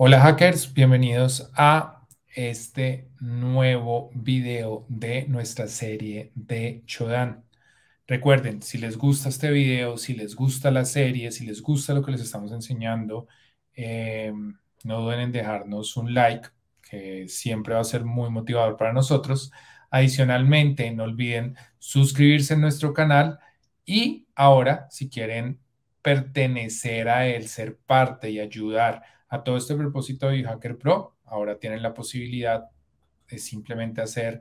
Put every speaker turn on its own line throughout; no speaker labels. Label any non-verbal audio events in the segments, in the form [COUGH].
Hola hackers, bienvenidos a este nuevo video de nuestra serie de Chodan. Recuerden, si les gusta este video, si les gusta la serie, si les gusta lo que les estamos enseñando, eh, no duden en dejarnos un like, que siempre va a ser muy motivador para nosotros. Adicionalmente, no olviden suscribirse a nuestro canal y ahora, si quieren pertenecer a él, ser parte y ayudar a todo este propósito, de Hacker Pro ahora tienen la posibilidad de simplemente hacer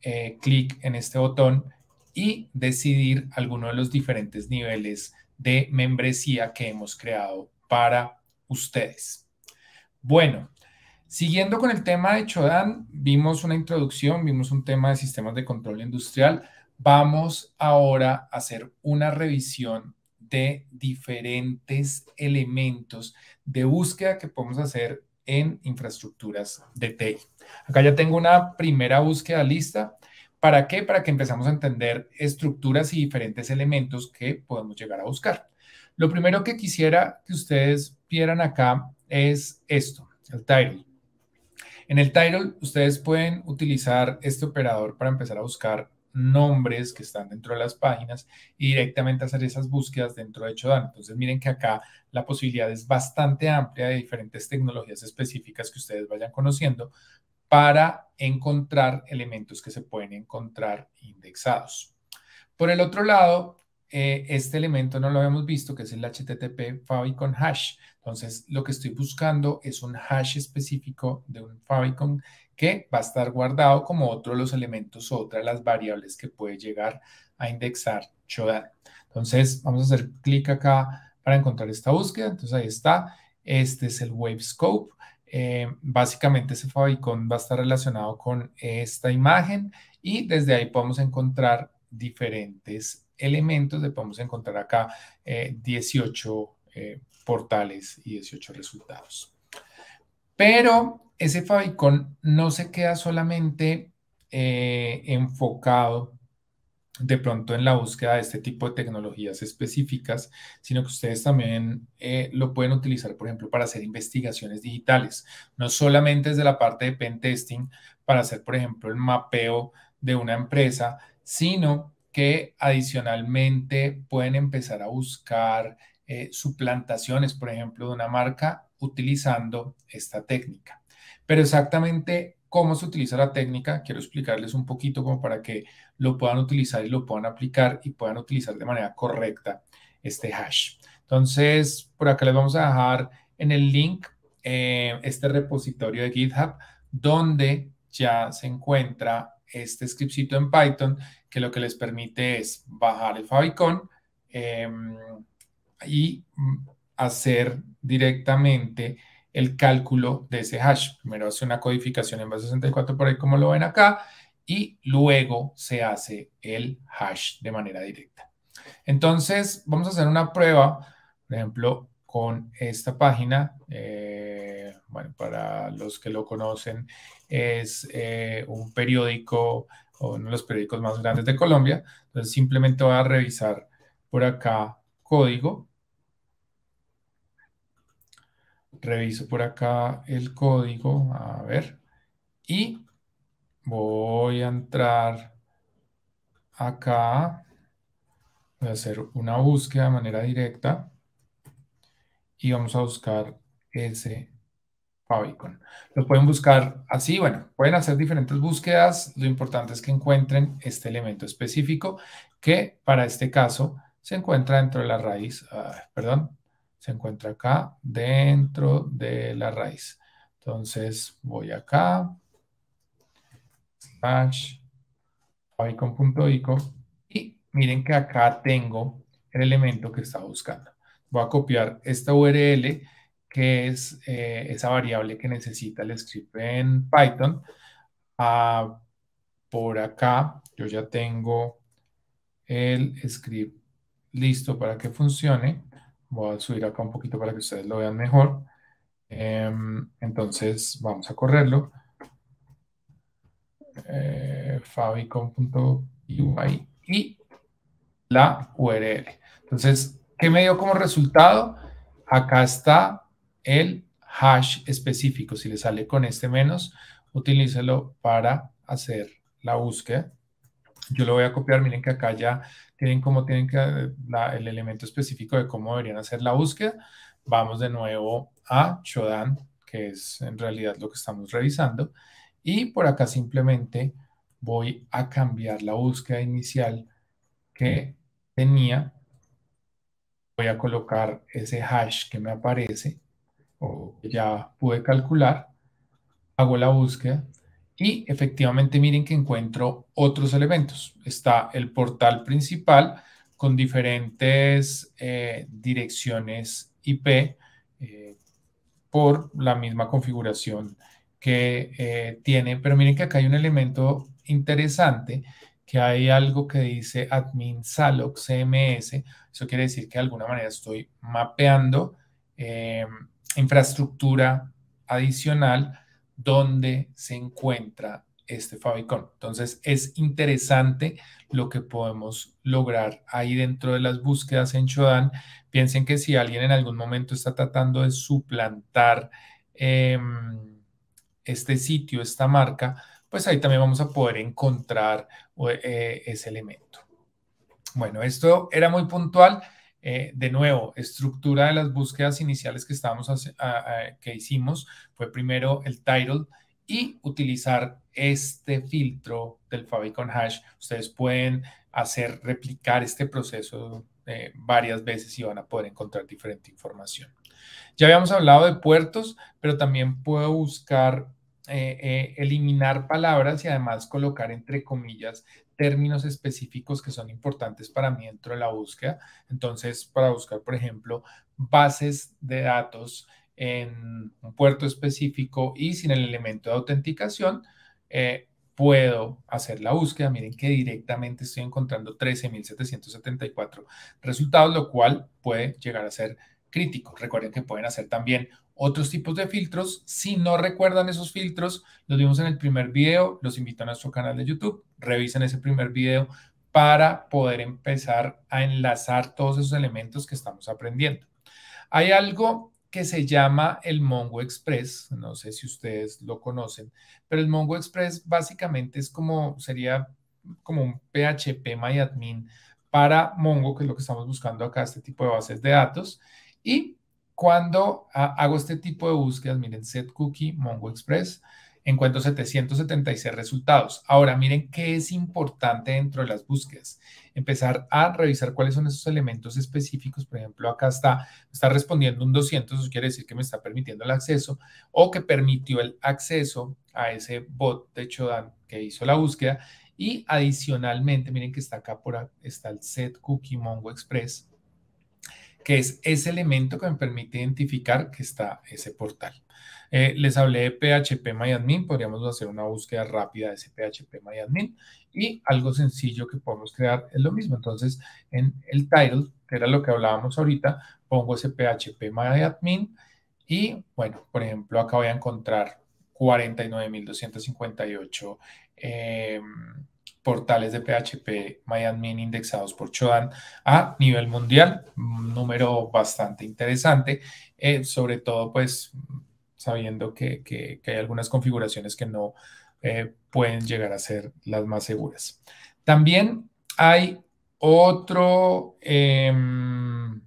eh, clic en este botón y decidir alguno de los diferentes niveles de membresía que hemos creado para ustedes. Bueno, siguiendo con el tema de Chodan, vimos una introducción, vimos un tema de sistemas de control industrial. Vamos ahora a hacer una revisión de diferentes elementos de búsqueda que podemos hacer en infraestructuras de TI. Acá ya tengo una primera búsqueda lista. ¿Para qué? Para que empezamos a entender estructuras y diferentes elementos que podemos llegar a buscar. Lo primero que quisiera que ustedes vieran acá es esto, el title. En el title ustedes pueden utilizar este operador para empezar a buscar nombres que están dentro de las páginas y directamente hacer esas búsquedas dentro de Chodan. Entonces miren que acá la posibilidad es bastante amplia de diferentes tecnologías específicas que ustedes vayan conociendo para encontrar elementos que se pueden encontrar indexados. Por el otro lado, eh, este elemento no lo habíamos visto, que es el HTTP favicon hash. Entonces, lo que estoy buscando es un hash específico de un favicon que va a estar guardado como otro de los elementos o otra de las variables que puede llegar a indexar Shodan. Entonces, vamos a hacer clic acá para encontrar esta búsqueda. Entonces, ahí está. Este es el Wavescope. scope. Eh, básicamente, ese favicon va a estar relacionado con esta imagen y desde ahí podemos encontrar diferentes elementos. Le podemos encontrar acá 18 eh, 18 eh, portales y 18 resultados. Pero ese favicon no se queda solamente eh, enfocado de pronto en la búsqueda de este tipo de tecnologías específicas, sino que ustedes también eh, lo pueden utilizar, por ejemplo, para hacer investigaciones digitales, no solamente desde la parte de pentesting, para hacer, por ejemplo, el mapeo de una empresa, sino que adicionalmente pueden empezar a buscar eh, suplantaciones, por ejemplo, de una marca utilizando esta técnica. Pero exactamente cómo se utiliza la técnica, quiero explicarles un poquito como para que lo puedan utilizar y lo puedan aplicar y puedan utilizar de manera correcta este hash. Entonces, por acá les vamos a dejar en el link eh, este repositorio de GitHub donde ya se encuentra este scriptcito en Python que lo que les permite es bajar el favicon, em, y mm, hacer directamente el cálculo de ese hash. Primero hace una codificación en base 64 por ahí como lo ven acá y luego se hace el hash de manera directa. Entonces vamos a hacer una prueba, por ejemplo, con esta página. Eh, bueno, para los que lo conocen, es eh, un periódico o uno de los periódicos más grandes de Colombia. Entonces simplemente voy a revisar por acá código reviso por acá el código, a ver, y voy a entrar acá, voy a hacer una búsqueda de manera directa y vamos a buscar ese favicon. Lo pueden buscar así, bueno, pueden hacer diferentes búsquedas, lo importante es que encuentren este elemento específico que para este caso se encuentra dentro de la raíz, ah, perdón, se encuentra acá dentro de la raíz. Entonces voy acá, slash, con y miren que acá tengo el elemento que estaba buscando. Voy a copiar esta URL que es eh, esa variable que necesita el script en Python. Ah, por acá yo ya tengo el script listo para que funcione. Voy a subir acá un poquito para que ustedes lo vean mejor. Em, entonces vamos a correrlo. Eh, y la URL. Entonces, ¿qué me dio como resultado? Acá está el hash específico. Si le sale con este menos, utilícelo para hacer la búsqueda. Yo lo voy a copiar, miren que acá ya tienen como tienen que el elemento específico de cómo deberían hacer la búsqueda. Vamos de nuevo a Shodan, que es en realidad lo que estamos revisando. Y por acá simplemente voy a cambiar la búsqueda inicial que tenía. Voy a colocar ese hash que me aparece o ya pude calcular. Hago la búsqueda y efectivamente miren que encuentro otros elementos. Está el portal principal con diferentes eh, direcciones IP eh, por la misma configuración que eh, tiene. Pero miren que acá hay un elemento interesante que hay algo que dice admin saloc CMS. Eso quiere decir que de alguna manera estoy mapeando infraestructura adicional Dónde se encuentra este fabricón. Entonces es interesante lo que podemos lograr ahí dentro de las búsquedas en Shodan. Piensen que si alguien en algún momento está tratando de suplantar em, este sitio, esta marca, pues ahí también vamos a poder encontrar eh, eh, ese elemento. Bueno, esto era muy puntual. Eh, de nuevo, estructura de las búsquedas iniciales que, estábamos que hicimos fue primero el title y utilizar este filtro del favicon hash. Ustedes pueden hacer replicar este proceso eh, varias veces y van a poder encontrar diferente información. Ya habíamos hablado de puertos, pero también puedo buscar eh, eh, eliminar palabras y además colocar entre comillas términos específicos que son importantes para mí dentro de la búsqueda. Entonces, para buscar, por ejemplo, bases de datos en un puerto específico y sin el elemento de autenticación, eh, puedo hacer la búsqueda. Miren que directamente estoy encontrando 13.774 resultados, lo cual puede llegar a ser crítico. Recuerden que pueden hacer también otros tipos de filtros. Si no recuerdan esos filtros, los vimos en el primer video, los invito a nuestro canal de YouTube, revisen ese primer video para poder empezar a enlazar todos esos elementos que estamos aprendiendo. Hay algo que se llama el Mongo Express, no sé si ustedes lo conocen, pero el Mongo Express básicamente es como, sería como un PHP MyAdmin para Mongo, que es lo que estamos buscando acá, este tipo de bases de datos, y cuando hago este tipo de búsquedas, miren, set cookie, Mongo Express, encuentro 776 resultados. Ahora, miren qué es importante dentro de las búsquedas. Empezar a revisar cuáles son esos elementos específicos. Por ejemplo, acá está, está respondiendo un 200, eso quiere decir que me está permitiendo el acceso o que permitió el acceso a ese bot de Chodan que hizo la búsqueda. Y adicionalmente, miren que está acá por está el set cookie Mongo Express que es ese elemento que me permite identificar que está ese portal. Eh, les hablé de PHP MyAdmin, podríamos hacer una búsqueda rápida de ese PHP MyAdmin y algo sencillo que podemos crear es lo mismo. Entonces, en el title, que era lo que hablábamos ahorita, pongo ese PHP MyAdmin y, bueno, por ejemplo, acá voy a encontrar 49.258 portales de PHP MyAdmin indexados por Chodan a nivel mundial, un número bastante interesante, eh, sobre todo pues sabiendo que, hay algunas configuraciones que no eh, pueden llegar a ser las más seguras. También hay otro... Em,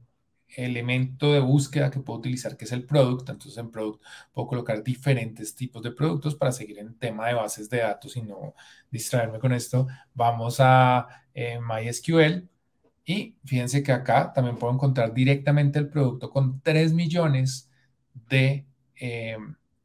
elemento de búsqueda que puedo utilizar, que es el product. Entonces, en producto puedo colocar diferentes tipos de productos para seguir en tema de bases de datos y no distraerme con esto. Vamos a eh, MySQL y fíjense que acá también puedo encontrar directamente el producto con 3 millones de eh,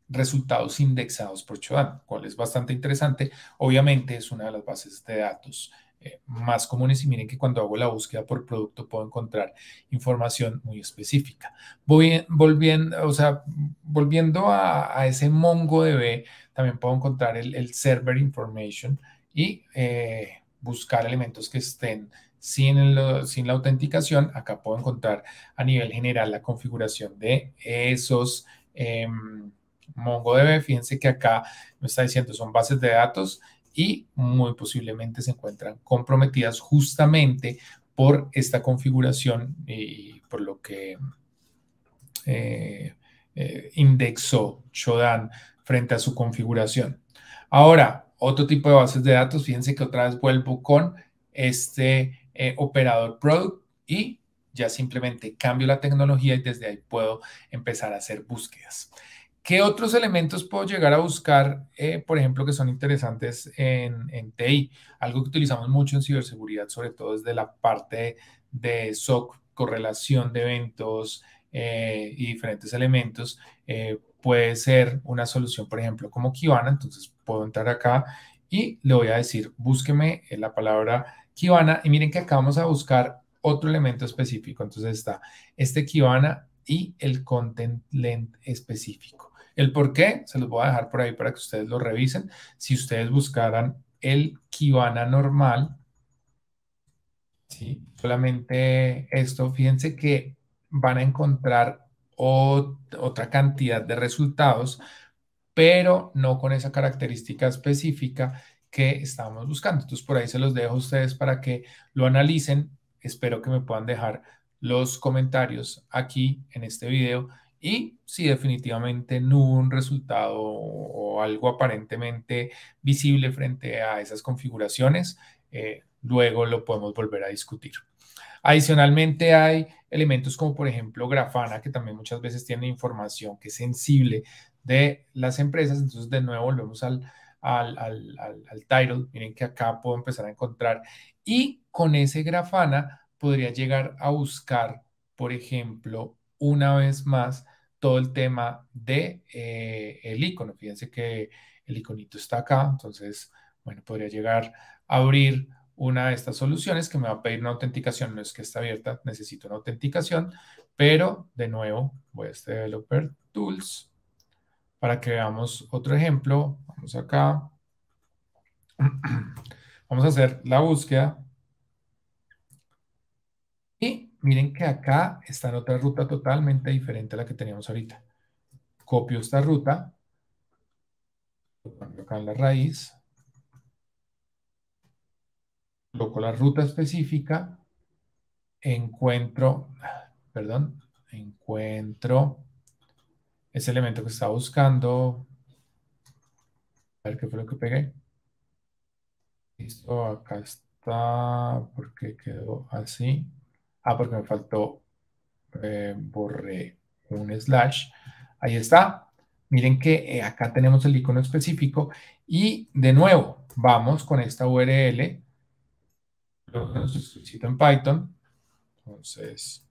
resultados indexados por Chodan, cual es bastante interesante. Obviamente es una de las bases de datos eh, más comunes y miren que cuando hago la búsqueda por producto puedo encontrar información muy específica. Voy, volviendo, o sea, volviendo a, a ese MongoDB, también puedo encontrar el, server information y eh, buscar elementos que estén sin, sin la autenticación. Acá puedo encontrar a nivel general la configuración de esos. Eh, em, MongoDB, fíjense que acá me está diciendo son bases de datos y muy posiblemente se encuentran comprometidas justamente por esta configuración y por lo que eh, eh, indexó Shodan frente a su configuración. Ahora, otro tipo de bases de datos, fíjense que otra vez vuelvo con este eh, operador product y ya simplemente cambio la tecnología y desde ahí puedo empezar a hacer búsquedas. ¿Qué otros elementos puedo llegar a buscar, eh, por ejemplo, que son interesantes en, TI? Algo que utilizamos mucho en ciberseguridad, sobre todo desde la parte de SOC, correlación de eventos eh, y diferentes elementos, eh, puede ser una solución, por ejemplo, como Kibana. Entonces puedo entrar acá y le voy a decir, búsqueme la palabra Kibana. Y miren que acá vamos a buscar otro elemento específico. Entonces está este Kibana y el content length específico. El por qué se los voy a dejar por ahí para que ustedes lo revisen. Si ustedes buscaran el Kibana normal, solamente esto, fíjense que van a encontrar otra cantidad de resultados, pero no con esa característica específica que estábamos buscando. Entonces, por ahí se los dejo a ustedes para que lo analicen. Espero que me puedan dejar los comentarios aquí en este video y si definitivamente no hubo un resultado o algo aparentemente visible frente a esas configuraciones, eh, luego lo podemos volver a discutir. Adicionalmente hay elementos como por ejemplo Grafana, que también muchas veces tiene información que es sensible de las empresas. Entonces de nuevo volvemos al, al, al, al, al title. Miren que acá puedo empezar a encontrar. Y con ese Grafana podría llegar a buscar, por ejemplo, una vez más todo el tema de eh, el icono. Fíjense que el iconito está acá, entonces, bueno, podría llegar a abrir una de estas soluciones que me va a pedir una autenticación. No es que está abierta, necesito una autenticación, pero de nuevo voy a este Developer Tools para que veamos otro ejemplo. Vamos acá. [CLEARS THROAT] Vamos a hacer la búsqueda miren que acá está en otra ruta totalmente diferente a la que teníamos ahorita. Copio esta ruta, lo acá en la raíz, coloco la ruta específica, encuentro, perdón, encuentro ese elemento que estaba buscando. A ver qué fue lo que pegué. Listo, acá está, porque quedó así. Ah, porque me faltó, eh, borré un slash. Ahí está. Miren que eh, acá tenemos el icono específico y de nuevo vamos con esta URL. Lo que nos en Python. Entonces,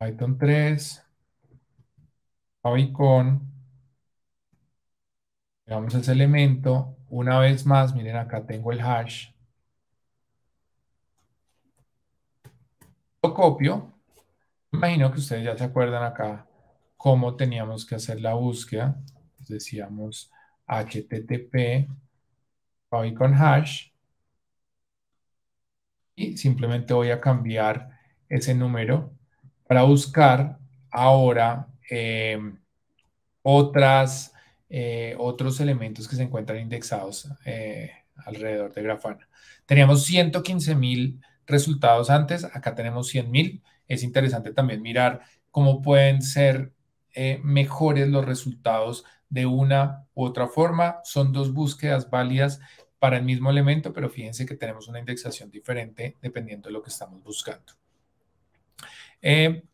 Python 3, Python. le damos ese elemento. Una vez más, miren acá tengo el hash lo copio. Imagino que ustedes ya se acuerdan acá cómo teníamos que hacer la búsqueda. decíamos http con hash y simplemente voy a cambiar ese número para buscar ahora em, otras, eh, otros elementos que se encuentran indexados eh, alrededor de Grafana. Teníamos 115 mil resultados antes, acá tenemos 100.000. Es interesante también mirar cómo pueden ser eh, mejores los resultados de una u otra forma. Son dos búsquedas válidas para el mismo elemento, pero fíjense que tenemos una indexación diferente dependiendo de lo que estamos buscando. Eh,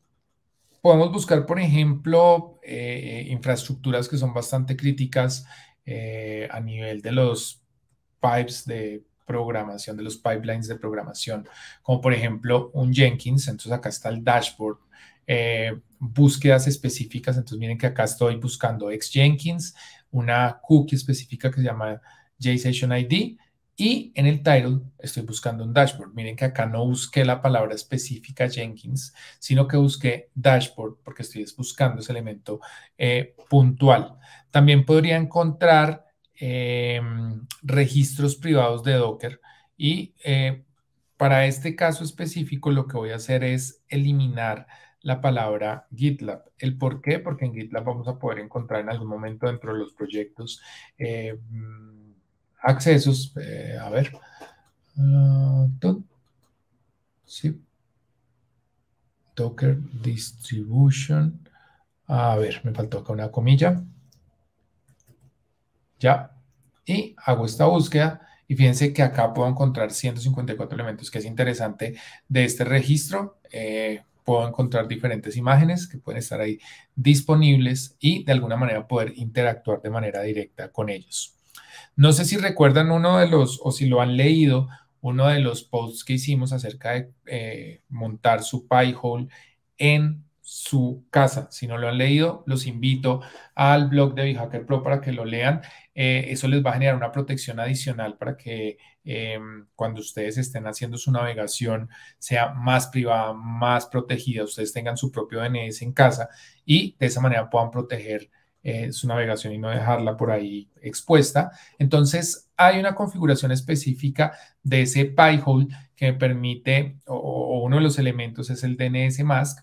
podemos buscar, por ejemplo, eh, infraestructuras que son bastante críticas a nivel de los pipes de programación, de los pipelines de programación, como por ejemplo un Jenkins, entonces acá está el dashboard, eh, búsquedas específicas, entonces miren que acá estoy buscando ex Jenkins, una cookie específica que se llama JSESSIONID ID, y en el title estoy buscando un dashboard. Miren que acá no busqué la palabra específica Jenkins, sino que busqué dashboard porque estoy buscando ese elemento eh, puntual. También podría encontrar eh, registros privados de Docker y eh, para este caso específico lo que voy a hacer es eliminar la palabra GitLab. ¿El por qué? Porque en GitLab vamos a poder encontrar en algún momento dentro de los proyectos eh, mm, accesos. a ver. Ah, Docker Distribution. A ver, me faltó acá una comilla. Y hago esta búsqueda y fíjense que acá puedo encontrar 154 elementos, que es interesante de este registro. Eh, puedo encontrar diferentes imágenes que pueden estar ahí disponibles y de alguna manera poder interactuar de manera directa con ellos. No sé si recuerdan uno de los, o si lo han leído, uno de los posts que hicimos acerca de eh, montar su PyHole hole en su casa. Si no lo han leído, los invito al blog de Bihacker Pro para que lo lean. Eh, eso les va a generar una protección adicional para que em, cuando ustedes estén haciendo su navegación sea más privada, más protegida, ustedes tengan su propio DNS en casa y de esa manera puedan proteger eh, su navegación y no dejarla por ahí expuesta. Entonces, hay una configuración específica de ese PyHole que permite, o uno de los elementos es el DNS mask,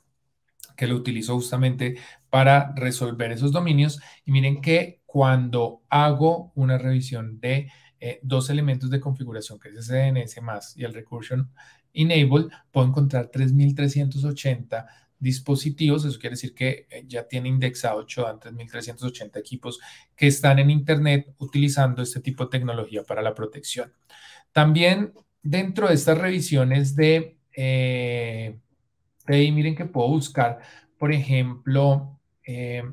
que lo utilizo justamente para resolver esos dominios. Y miren que cuando hago una revisión de eh, dos elementos de configuración, que es el más y el Recursion Enable, puedo encontrar 3380 dispositivos, eso quiere decir que eh, ya tiene indexado 3380 equipos que están en Internet utilizando este tipo de tecnología para la protección. También dentro de estas revisiones de eh, y miren que puedo buscar, por ejemplo, eh,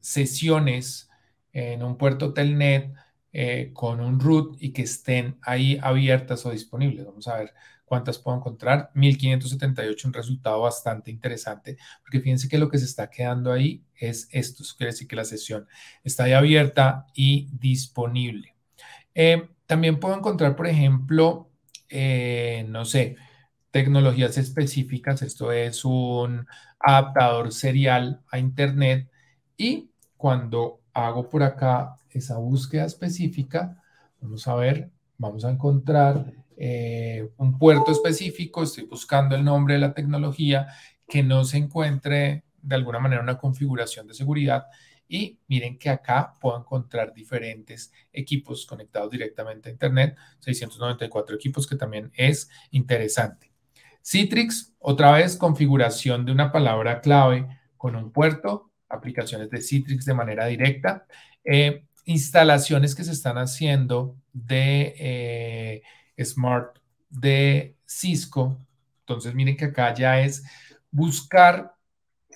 sesiones en un puerto Telnet eh, con un root y que estén ahí abiertas o disponibles. Vamos a ver cuántas puedo encontrar. 1578, un resultado bastante interesante, porque fíjense que lo que se está quedando ahí es esto. Eso quiere decir que la sesión está ahí abierta y disponible. Eh, también puedo encontrar, por ejemplo, no sé, tecnologías específicas, esto es un adaptador serial a Internet y cuando hago por acá esa búsqueda específica, vamos a ver, vamos a encontrar eh, un puerto específico, estoy buscando el nombre de la tecnología, que no se encuentre de alguna manera una configuración de seguridad y miren que acá puedo encontrar diferentes equipos conectados directamente a Internet, 694 equipos, que también es interesante. Citrix, otra vez configuración de una palabra clave con un puerto, aplicaciones de Citrix de manera directa, eh, instalaciones que se están haciendo de eh, Smart de Cisco. Entonces, miren que acá ya es buscar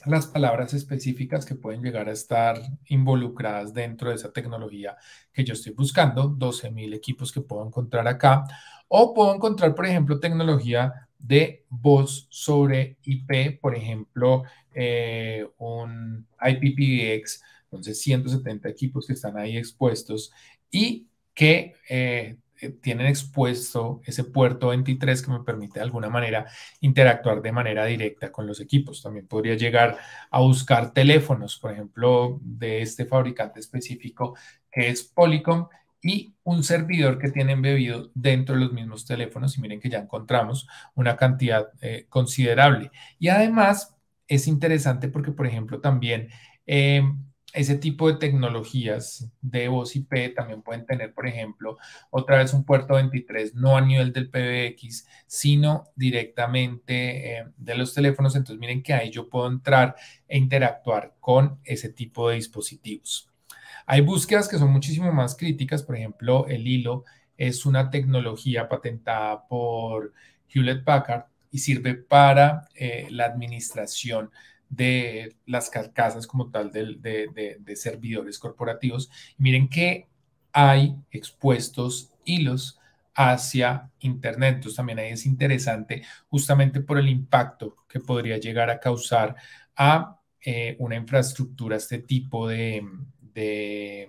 las palabras específicas que pueden llegar a estar involucradas dentro de esa tecnología que yo estoy buscando, 12.000 equipos que puedo encontrar acá, o puedo encontrar, por ejemplo, tecnología de voz sobre IP, por ejemplo, eh, un IPPX, entonces 170 equipos que están ahí expuestos y que eh, tienen expuesto ese puerto 23 que me permite de alguna manera interactuar de manera directa con los equipos. También podría llegar a buscar teléfonos, por ejemplo, de este fabricante específico que es Polycom y un servidor que tienen bebido dentro de los mismos teléfonos. Y miren que ya encontramos una cantidad eh, considerable. Y además es interesante porque, por ejemplo, también em, ese tipo de tecnologías de voz IP también pueden tener, por ejemplo, otra vez un puerto 23, no a nivel del PBX, sino directamente em, de los teléfonos. Entonces, miren que ahí yo puedo entrar e interactuar con ese tipo de dispositivos. Hay búsquedas que son muchísimo más críticas, por ejemplo, el hilo es una tecnología patentada por Hewlett Packard y sirve para eh, la administración de las carcasas como tal de, servidores corporativos. miren que hay expuestos hilos hacia Internet. Entonces también ahí es interesante justamente por el impacto que podría llegar a causar a eh, una infraestructura, este tipo de, de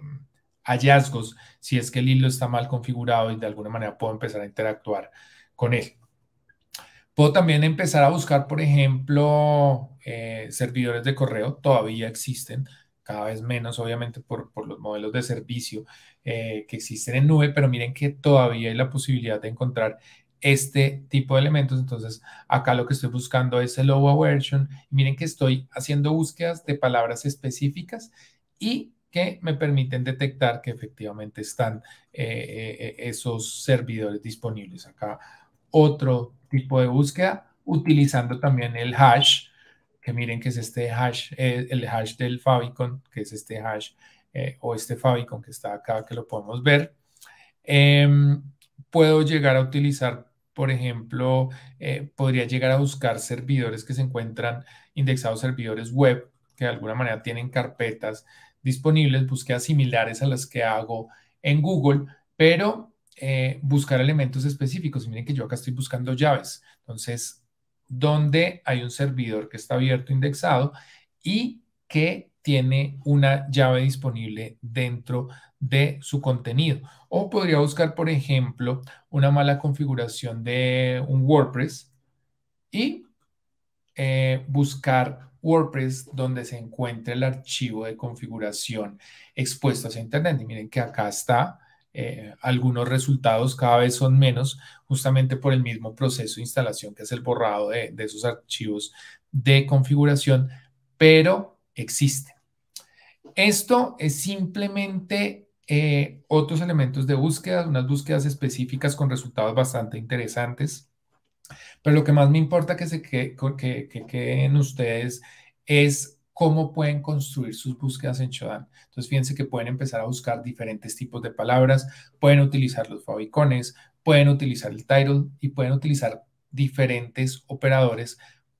hallazgos si es que el hilo está mal configurado y de alguna manera puedo empezar a interactuar con él. Puedo también empezar a buscar, por ejemplo, eh, servidores de correo, todavía existen, cada vez menos, obviamente, por, los modelos de servicio eh, que existen en nube, pero miren que todavía hay la posibilidad de encontrar este tipo de elementos. Entonces, acá lo que estoy buscando es el low version. Miren que estoy haciendo búsquedas de palabras específicas y que me permiten detectar que efectivamente están eh, eh, esos servidores disponibles. Acá otro tipo de búsqueda utilizando también el hash, que miren que es este hash, eh, el hash del favicon, que es este hash o este favicon que está acá, que lo podemos ver. Em, puedo llegar a utilizar, por ejemplo, podría llegar a buscar servidores que se encuentran indexados servidores web, que de alguna manera tienen carpetas disponibles, búsquedas similares a las que hago en Google, pero eh, buscar elementos específicos. miren que yo acá estoy buscando llaves. Entonces, donde hay un servidor que está abierto, indexado y que tiene una llave disponible dentro de su contenido. O podría buscar, por ejemplo, una mala configuración de un WordPress y eh, buscar WordPress donde se encuentra el archivo de configuración expuesto hacia Internet. Y miren que acá está. Eh, algunos resultados cada vez son menos, justamente por el mismo proceso de instalación que es el borrado de, esos archivos de configuración, pero existe. Esto es simplemente eh, otros elementos de búsqueda, unas búsquedas específicas con resultados bastante interesantes. Pero lo que más me importa que se que, queden ustedes es cómo pueden construir sus búsquedas en Shodan. Entonces, fíjense que pueden empezar a buscar diferentes tipos de palabras, pueden utilizar los favicones, pueden utilizar el title y pueden utilizar diferentes operadores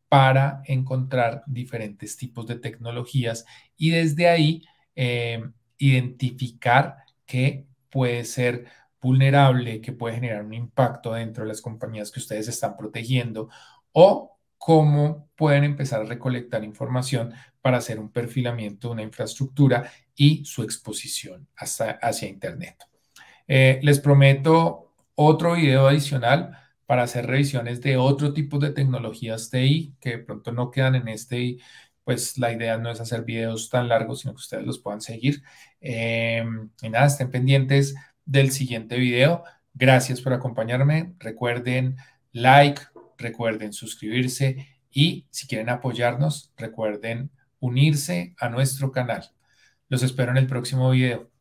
para encontrar diferentes tipos de tecnologías y desde ahí eh, identificar qué puede ser vulnerable que puede generar un impacto dentro de las compañías que ustedes están protegiendo o cómo pueden empezar a recolectar información para hacer un perfilamiento de una infraestructura y su exposición hasta, hacia Internet. Eh, les prometo otro video adicional para hacer revisiones de otro tipo de tecnologías TI que de pronto no quedan en este pues la idea no es hacer videos tan largos, sino que ustedes los puedan seguir. Eh, y nada, estén pendientes del siguiente video. Gracias por acompañarme. Recuerden like, recuerden suscribirse y si quieren apoyarnos, recuerden unirse a nuestro canal. Los espero en el próximo video.